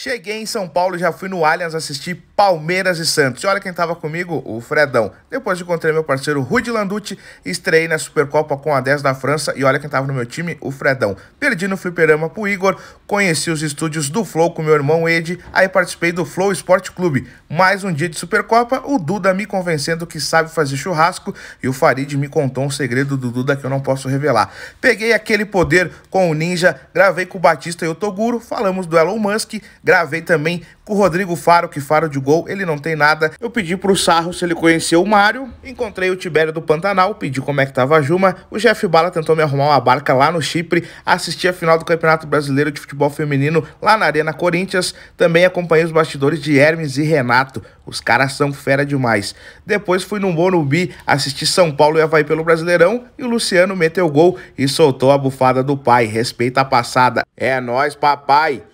Cheguei em São Paulo e já fui no Allianz assistir Palmeiras e Santos. E olha quem estava comigo, o Fredão. Depois encontrei meu parceiro Rudi Landucci, estreiei na Supercopa com a 10 da França e olha quem estava no meu time, o Fredão. Perdi no fliperama pro Igor, conheci os estúdios do Flow com meu irmão Ed, aí participei do Flow Esporte Clube. Mais um dia de Supercopa, o Duda me convencendo que sabe fazer churrasco e o Farid me contou um segredo do Duda que eu não posso revelar. Peguei aquele poder com o Ninja, gravei com o Batista e o Toguro, falamos do Elon Musk, Gravei também com o Rodrigo Faro, que Faro de gol, ele não tem nada. Eu pedi pro Sarro se ele conheceu o Mário. Encontrei o Tibério do Pantanal, pedi como é que tava a Juma. O Jeff Bala tentou me arrumar uma barca lá no Chipre. Assisti a final do Campeonato Brasileiro de Futebol Feminino lá na Arena Corinthians. Também acompanhei os bastidores de Hermes e Renato. Os caras são fera demais. Depois fui no Morumbi, assisti São Paulo e Havaí pelo Brasileirão e o Luciano meteu gol e soltou a bufada do pai. Respeita a passada. É nós, papai.